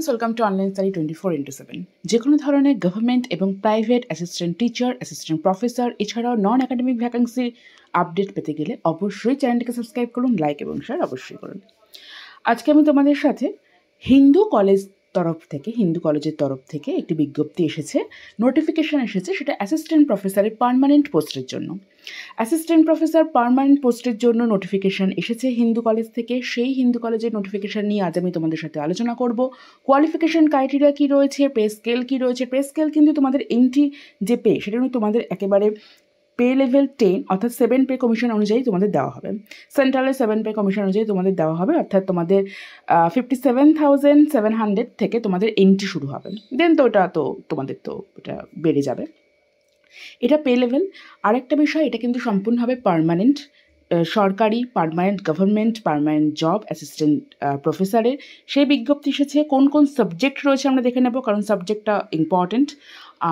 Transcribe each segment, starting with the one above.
friends welcome to online study twenty four into seven যে কোনো ধরনের গভর্নমেন্ট এবং প্রাইভেট অ্যাসিস্ট্যান্ট টিচার অ্যাসিস্ট্যান্ট প্রফেসর এছাড়াও নন একাডেমিক ভ্যাকেন্সি আপডেট পেতে গেলে অবশ্যই চ্যানেলটিকে সাবস্ক্রাইব করুন লাইক এবং শেয়ার অবশ্যই করুন আজকে আমি তোমাদের সাথে হিন্দু কলেজ তরফ থেকে হিন্দু কলেজের তরফ থেকে একটি বিজ্ঞপ্তি এসেছে নোটিফিকেশান এসেছে সেটা অ্যাসিস্ট্যান্ট প্রফেসরের পারমানেন্ট পোস্টের জন্য অ্যাসিস্ট্যান্ট প্রফেসর পারমানেন্ট পোস্টের জন্য নোটিফিকেশান এসেছে হিন্দু কলেজ থেকে সেই হিন্দু কলেজের নোটিফিকেশান নিয়ে আজ আমি তোমাদের সাথে আলোচনা করব কোয়ালিফিকেশান ক্রাইটেরিয়া কী রয়েছে পে স্কেল কী রয়েছে পে স্কেল কিন্তু তোমাদের এন্ট্রি যে পে সেটা তোমাদের একেবারে পে লেভেল টেন অর্থাৎ সেভেন পে কমিশন অনুযায়ী তোমাদের দেওয়া হবে সেন্ট্রালের সেভেন পে কমিশন অনুযায়ী তোমাদের দেওয়া হবে অর্থাৎ তোমাদের fifty seven thousand seven hundred থেকে তোমাদের এন্ট্রি শুরু হবে দেন তো ওটা তো তোমাদের তো ওটা বেড়ে যাবে এটা পে লেভেল আরেকটা বিষয় এটা কিন্তু সম্পূর্ণভাবে পারমানেন্ট সরকারি permanent government permanent job assistant প্রফেসরের সেই বিজ্ঞপ্তি এসেছে কোন কোন সাবজেক্ট রয়েছে আমরা দেখে নেব কারণ সাবজেক্টটা ইম্পর্টেন্ট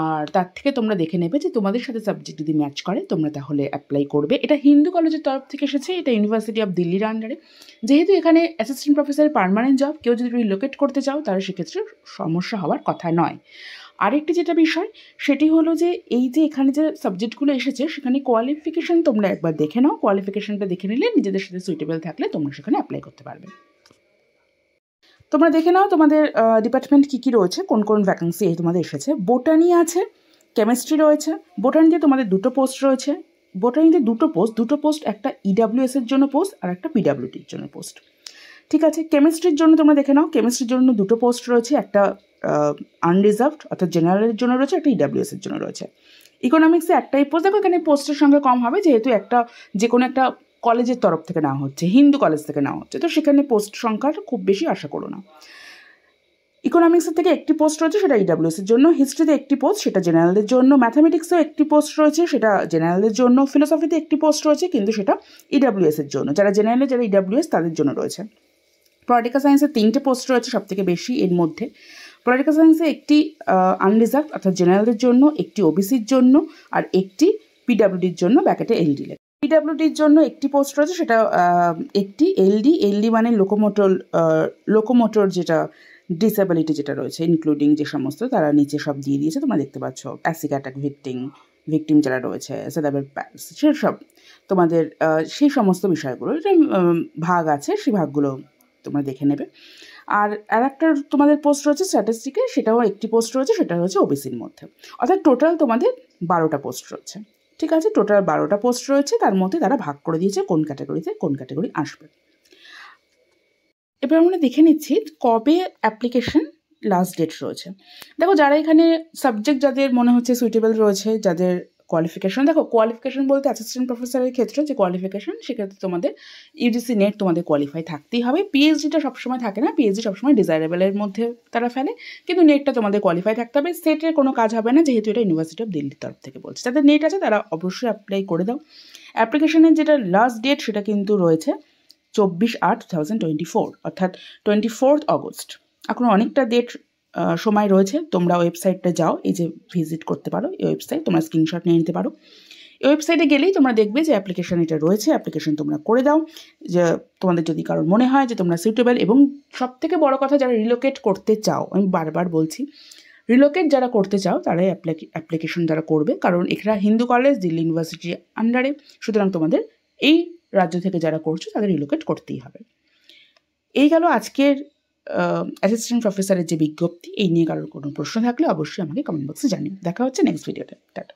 আর তার থেকে তোমরা দেখে নেবে যে তোমাদের সাথে সাবজেক্ট যদি ম্যাচ করে তোমরা তাহলে অ্যাপ্লাই করবে এটা হিন্দু কলেজের তরফ থেকে এসেছে এটা ইউনিভার্সিটি অফ দিল্লির আন্ডারে যেহেতু এখানে অ্যাসিস্ট্যান্ট প্রফেসরের পারমানেন্ট জব কেউ যদি রিলোকেট করতে চাও তাহলে সেক্ষেত্রে সমস্যা হওয়ার কথা নয় আরেকটি যেটা বিষয় সেটি হলো যে এই যে এখানে যে সাবজেক্টগুলো এসেছে সেখানে কোয়ালিফিকেশান তোমরা একবার দেখে নাও কোয়ালিফিকেশানটা দেখে নিলে নিজেদের সাথে সুইটেবল থাকলে তোমরা সেখানে অ্যাপ্লাই করতে পারবে তোমরা দেখে নাও তোমাদের ডিপার্টমেন্ট কী কী রয়েছে কোন কোন ভ্যাকান্সি তোমাদের এসেছে বোটানি আছে কেমিস্ট্রি রয়েছে বোটানিতে তোমাদের দুটো পোস্ট রয়েছে বোটানিতে দুটো পোস্ট দুটো পোস্ট একটা ইডাব্লিউএসের e এর জন্য পোস্ট আর একটা পিডাব্লিউটির জন্য পোস্ট ঠিক আছে কেমিস্ট্রির জন্য তোমরা দেখে নাও কেমিস্ট্রির জন্য দুটো পোস্ট রয়েছে একটা আনরিজার্ভড অর্থাৎ জেনারেলের জন্য রয়েছে একটা এর জন্য রয়েছে ইকোনমিক্সে একটাই পোস্ট দেখো এখানে পোস্টের সংখ্যা কম হবে যেহেতু একটা যে কোনো একটা কলেজের তরফ থেকে নেওয়া হচ্ছে হিন্দু কলেজ থেকে নেওয়া হচ্ছে তো সেখানে পোস্ট সংখ্যা খুব বেশি আশা করো না ইকোনমিক্সের থেকে একটি পোস্ট রয়েছে সেটা এর জন্য হিস্ট্রিতে একটি পোস্ট সেটা জেনারেলদের জন্য ম্যাথামেটিক্সেও একটি পোস্ট রয়েছে সেটা জেনারেলদের জন্য ফিলোসফিতে একটি পোস্ট রয়েছে কিন্তু সেটা এর জন্য যারা জেনারেল যারা ইডাব্লিউএস তাদের জন্য রয়েছে পলিটিক্যাল সায়েন্সের তিনটে পোস্ট রয়েছে সবথেকে বেশি এর মধ্যে পলিটিক্যাল সায়েন্সে একটি আনরিজার্ভ অর্থাৎ জেনারেলদের জন্য একটি ওবিসির জন্য আর একটি পিডাব্লিউডির জন্য ব্যাকেটে এলডি লেখা পিডাব্লিউডির জন্য একটি পোস্ট রয়েছে সেটা একটি এলডি এলডি মানে লোকোমোটর লোকোমোটর যেটা ডিসেবিলিটি যেটা রয়েছে ইনক্লুডিং যে সমস্ত তারা নিচে সব দিয়ে দিয়েছে তোমরা দেখতে পাচ্ছ অ্যাসিক অ্যাটাক ভিক্টিং ভিক্টিম যারা রয়েছে সেদাবের সেসব তোমাদের সেই সমস্ত বিষয়গুলো যে ভাগ আছে সেই ভাগগুলো তোমরা দেখে নেবে আর আর একটা তোমাদের পোস্ট রয়েছে স্ট্যাটিস্টিকে সেটাও একটি পোস্ট রয়েছে সেটা রয়েছে ওবিসির মধ্যে অর্থাৎ টোটাল তোমাদের বারোটা পোস্ট রয়েছে ঠিক আছে টোটাল বারোটা পোস্ট রয়েছে তার মধ্যে তারা ভাগ করে দিয়েছে কোন ক্যাটাগরিতে কোন ক্যাটাগরি আসবে এবার আমরা দেখে নিচ্ছি কবে অ্যাপ্লিকেশন লাস্ট ডেট রয়েছে দেখো যারা এখানে সাবজেক্ট যাদের মনে হচ্ছে সুইটেবল রয়েছে যাদের কোয়ালিফিকেশন দেখো কোয়ালিফিকেশন বলতে অ্যাসিস্ট্যান্ট প্রফেসরের ক্ষেত্রে যে কোয়ালিফিকেশন সেক্ষেত্রে তোমাদের ইউজিসি e নেট তোমাদের কোয়ালিফাই থাকতেই হবে পিএইচডিটা সবসময় থাকে না পিএইচডি সবসময় ডিজাইরেবলের মধ্যে তারা ফেলে কিন্তু নেটটা তোমাদের কোয়ালিফাই থাকতে হবে সেটের কোনো কাজ হবে না যেহেতু এটা ইউনিভার্সিটি অফ দিল্লির তরফ থেকে বলছে যাদের নেট আছে তারা অবশ্যই অ্যাপ্লাই করে দাও অ্যাপ্লিকেশনের যেটা লাস্ট ডেট সেটা কিন্তু রয়েছে চব্বিশ আট টু থাউজেন্ড টোয়েন্টি ফোর অর্থাৎ টোয়েন্টি ফোর্থ অগস্ট এখন অনেকটা ডেট সময় রয়েছে তোমরা ওয়েবসাইটটা যাও এই যে ভিজিট করতে পারো এই ওয়েবসাইট তোমরা স্ক্রিনশট নিয়ে নিতে পারো এই ওয়েবসাইটে গেলেই তোমরা দেখবে যে অ্যাপ্লিকেশান এটা রয়েছে অ্যাপ্লিকেশান তোমরা করে দাও যে তোমাদের যদি কারোর মনে হয় যে তোমরা সুইটেবল এবং সব থেকে বড়ো কথা যারা রিলোকেট করতে চাও আমি বারবার বলছি রিলোকেট যারা করতে চাও তারাই অ্যাপ্লিকেশন যারা করবে কারণ এখানে হিন্দু কলেজ দিল্লি ইউনিভার্সিটির আন্ডারে সুতরাং তোমাদের এই রাজ্য থেকে যারা করছো তাদের রিলোকেট করতেই হবে এই গেল আজকের অ্যাসিস্ট্যান্ট প্রফেসরের যে বিজ্ঞপ্তি এই নিয়ে কারোর কোনো প্রশ্ন থাকলে অবশ্যই আমাকে কমেন্ট বক্সে জানিয়ে দেখা হচ্ছে নেক্সট ভিডিওতে টাটা